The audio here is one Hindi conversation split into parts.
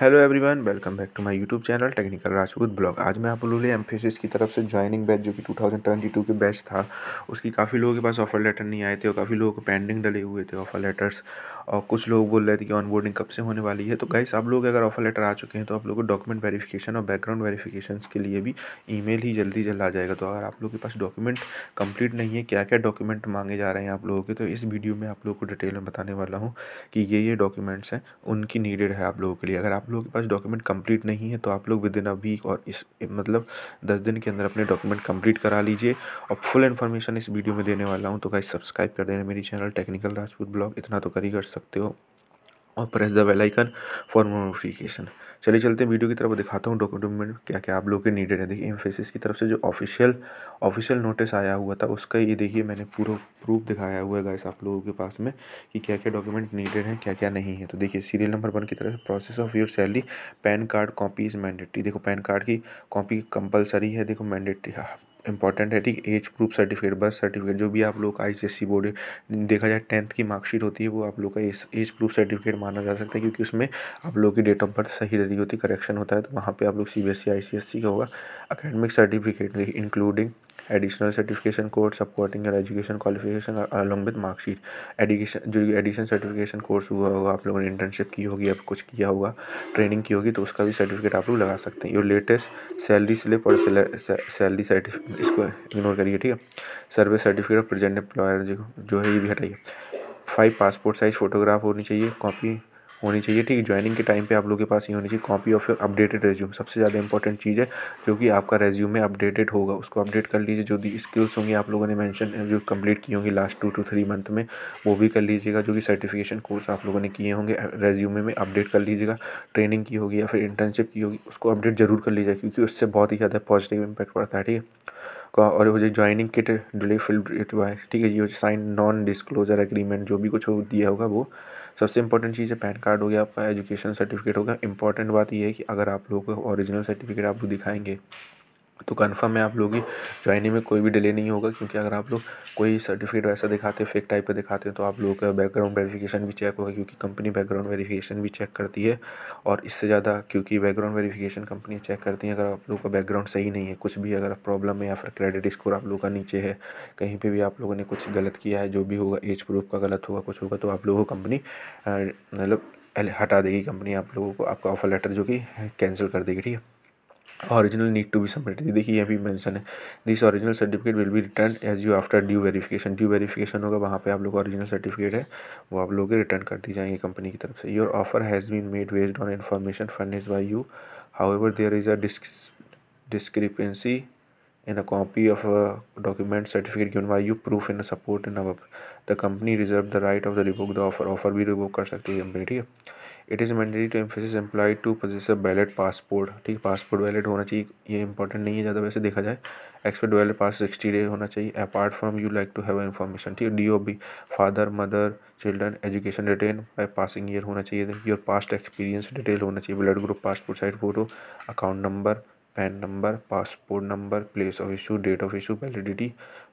hello everyone welcome back to my YouTube channel technical Rajput blog आज मैं आप ने एम्फेसिस की तरफ से ज्वाइनिंग बैच जो कि 2022 के बैच था उसकी काफ़ी लोगों के पास ऑफर लेटर नहीं आए थे और काफ़ी लोगों को पेंडिंग डले हुए थे ऑफर लेटर्स और कुछ लोग बोल रहे थे कि ऑनबोर्डिंग कब से होने वाली है तो गाइस आप लोग अगर ऑफर लेटर आ चुके हैं तो आप लोगों को डॉक्यूमेंट वेरिफिकेशन और बैकग्राउंड वेरिफिकेशन के लिए भी ई ही जल्दी जल्द आ जाएगा तो अगर आप लोग के पास डॉक्यूमेंट कम्प्लीट नहीं है क्या क्या डॉक्यूमेंट मांगे जा रहे हैं आप लोगों के तो इस वीडियो में आप लोग को डिटेल में बताने वाला हूँ कि ये ये डॉक्यूमेंट्स हैं उनकी नीडेड है आप लोगों के लिए अगर आप लोगों के पास डॉक्यूमेंट कम्प्लीट नहीं है तो आप लोग विद इन अ वीक और इस मतलब दस दिन के अंदर अपने डॉक्यूमेंट कंप्लीट करा लीजिए और फुल इन्फॉर्मेशन इस वीडियो में देने वाला हूँ तो गाइस सब्सक्राइब कर देना मेरी चैनल टेक्निकल राजपूत ब्लॉग इतना तो कर ही कर सकते सकते हो और press the bell icon for more notification चलिए चलते हैं वीडियो की तरफ दिखाता हूँ डॉक्यूमेंट क्या क्या आप लोग के नीडेड है देखिए एम्फेसिस की तरफ से जो ऑफिशियल ऑफिशियल नोटिस आया हुआ था उसका ये देखिए मैंने पूरा प्रूफ दिखाया हुआ है गाइस आप लोगों के पास में कि क्या क्या डॉक्यूमेंट नीडेड हैं क्या क्या नहीं है तो देखिए सीरियल नंबर वन की तरफ से process of your salary PAN card copy is mandatory देखो पैन कार्ड की कॉपी कंपलसरी है देखो मैंडेटरी इंपॉर्टेंट है ठीक age proof certificate birth certificate जो भी आप लोग का आई बोर्ड देखा जाए टेंथ की मार्कशीट होती है वो आप लोग का एज प्रूफ सर्टिफिकेट माना जा सकता है क्योंकि उसमें आप लोग की डेट ऑफ बर्थ सही रही होती है करेक्शन होता है तो वहाँ पर आप लोग C B S I C S C का होगा academic certificate including additional certification course supporting your education qualification along with marksheet education जो एडिशन सर्टिफिकेशन कोर्स हुआ होगा आप लोगों ने इंटर्नशिप की होगी या कुछ किया होगा ट्रेनिंग की होगी तो उसका भी सर्टिफिकेट आप लोग लगा सकते हैं योर लेटेस्ट सैलरी स्लिप और सैलरी सर्टिफिकेट इसको इग्नोर करिए ठीक है सर्विस सर्टिफिकेट और प्रेजेंट एम्प्लॉयर जो है ये भी हटाइए फाइव पासपोर्ट साइज़ फ़ोटोग्राफ होनी चाहिए कॉपी होनी चाहिए ठीक ज्वाइनिंग के टाइम पे आप लोगों के पास ये होनी चाहिए copy of your updated resume सबसे ज़्यादा इंपॉर्टेंट चीज़ है जो कि आपका रेज्यूम में अपडेटेड होगा उसको अपडेट कर लीजिए जो भी स्किल्स होंगी आप लोगों ने मैंशन जो कम्प्लीट की होंगी last two two three month में वो भी कर लीजिएगा जो कि सर्टिफिकेशन कोर्स आप लोगों ने किए होंगे रेज्यूम में अपडेट कर लीजिएगा ट्रेनिंग की होगी या फिर इंटर्नशिप की होगी उसको अपडेट ज़रूर कर लीजिएगा क्योंकि उससे बहुत ही ज़्यादा पॉजिटिव इम्पैक्ट पड़ता है ठीक है और वो जो ज्वाइनिंग किट डिले फिल्ड ठीक है ये साइन नॉन डिस्क्लोजर एग्रीमेंट जो भी कुछ हो दिया होगा वो सबसे इंपॉर्टेंट चीज़ है पैन कार्ड हो गया आपका एजुकेशन सर्टिफिकेट हो गया इंपॉर्टेंट बात यह है कि अगर आप लोगों को ओरिजिनल सर्टिफिकेट आपको दिखाएंगे तो कन्फर्म है आप लोग ही ज्वाइनिंग में कोई भी डिले नहीं होगा क्योंकि अगर आप लोग कोई सर्टिफिकेट वैसा दिखाते फेक टाइप का दिखाते हैं तो आप लोगों का बैकग्राउंड वेरिफिकेशन भी चेक होगा क्योंकि कंपनी बैकग्राउंड वेरिफिकेशन भी चेक करती है और इससे ज़्यादा क्योंकि बैकग्राउंड वेरीफ़िकेशन कंपनी चेक करती है अगर आप लोग का बैकग्राउंड सही नहीं है कुछ भी अगर प्रॉब्लम है या फिर क्रेडिट स्कोर आप लोगों का नीचे है कहीं पर भी आप लोगों ने कुछ गलत किया है जो भी होगा एज प्रूफ का गलत होगा कुछ होगा तो आप लोगों को कंपनी मतलब हटा देगी कंपनी आप लोगों को आपका ऑफर लेटर जो कि कैंसिल कर देगी ठीक है need to to submit submitted देखिए यहाँ भी मेंशन है this original certificate will be return as you after due verification due verification होगा वहाँ पे आप लोग ओरिजिनल सर्टिफिकेट है वो आप लोग रिटर्न कर दी जाएंगे कंपनी की तरफ से your offer has been made based on information is by you however there is a discrepancy in a copy of document certificate certificate given you proof in in in support the company reserve the right of the revoke the revoke offer भी रिबुक कर सकती है कंपनी ठीक है it is mandatory to Mphasis employ to possess a valid passport ठीक है पासपोर्ट वैलेट होना चाहिए ये इंपॉर्टेंट नहीं है ज़्यादा वैसे देखा जाए expert valid pass sixty day होना चाहिए apart from you like to have information ठीक है D O B father mother children education detail by passing year होना चाहिए योर पास्ट एक्सपीरियंस डिटेल होना चाहिए blood group passport side photo account number PAN number passport number place of issue date of issue validity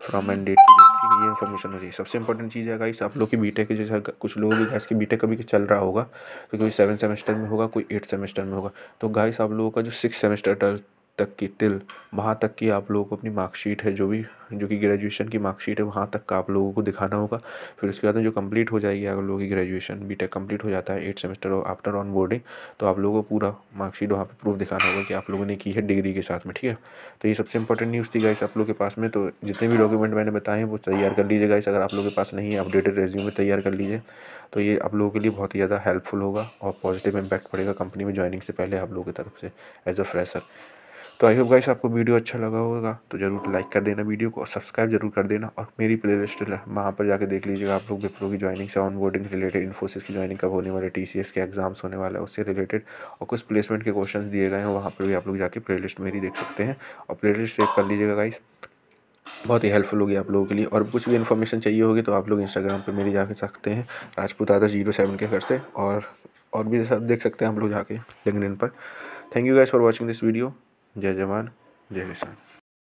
from and date to date ठीक ये इन्फॉर्मेशन हो चाहिए सबसे इंपॉर्टेंट चीज़ है गाइस आप लोग की बीटेक जैसा कुछ लोगों की गैस की बीटेक कभी चल रहा होगा तो कोई सेवन सेमेस्टर में होगा कोई एट सेमेस्टर में होगा तो गाइस आप लोगों का जो सिक्स सेमेस्टर तक की टिल वहाँ तक की आप लोगों को अपनी मार्कशीट है जो भी जो कि ग्रेजुएशन की मार्कशीट है वहाँ तक का आप लोगों को दिखाना होगा फिर उसके बाद में जो कंप्लीट हो जाएगी अगर लोगों की ग्रेजुएशन बी टेक कम्प्लीट हो जाता है एट सेमेस्टर और आफ्टर ऑन बोर्डिंग तो आप लोगों को पूरा मार्कशीट वहाँ पर प्रूफ दिखाना होगा कि आप लोगों ने की है डिग्री के साथ में ठीक है तो ये सबसे इंपॉर्टेंट न्यूज़ थी गाइस आप लोग के पास में तो जितने भी डॉक्यूमेंट मैंने बताए हैं वो तैयार कर लीजिए गाइस अगर आप लोगों के पास नहीं है अपडेटेड रेज्यूमे तैयार कर लीजिए तो ये आप लोगों के लिए बहुत ही ज़्यादा हेल्पफुल होगा और पॉजिटिव इम्पैक्ट पड़ेगा कंपनी में ज्वाइनिंग से पहले आप लोगों की तरफ से एज अ फ्रेशर तो आई होप गाइस आपको वीडियो अच्छा लगा होगा तो ज़रूर लाइक कर देना वीडियो को और सब्सक्राइब जरूर कर देना और मेरी प्ले लिस्ट वहाँ पर जाकर देख लीजिएगा आप लोग विप्रो की ज्वाइनिंग से ऑन बोर्डिंग रिलेटेड इन्फोसिस की ज्वाइनिंग कब होने वाले टी के एग्जाम्स होने वाला है उससे रिलेटेड और कुछ प्लेसमेंट के क्वेश्चन दिए गए हैं वहाँ पर भी आप लोग जाकर प्ले मेरी देख सकते हैं और प्ले सेव कर लीजिएगा गाइस बहुत ही हेल्पफुल होगी आप लोगों के लिए और कुछ भी इन्फॉर्मेशन चाहिए होगी तो आप लोग इंस्टाग्राम पर मेरी जाके सकते हैं राजपूत दादा जीरो सेवन के घर से और और भी सब देख सकते हैं हम लोग जाके लिंकडिन पर thank you guys for watching this video जय जवान जय किसान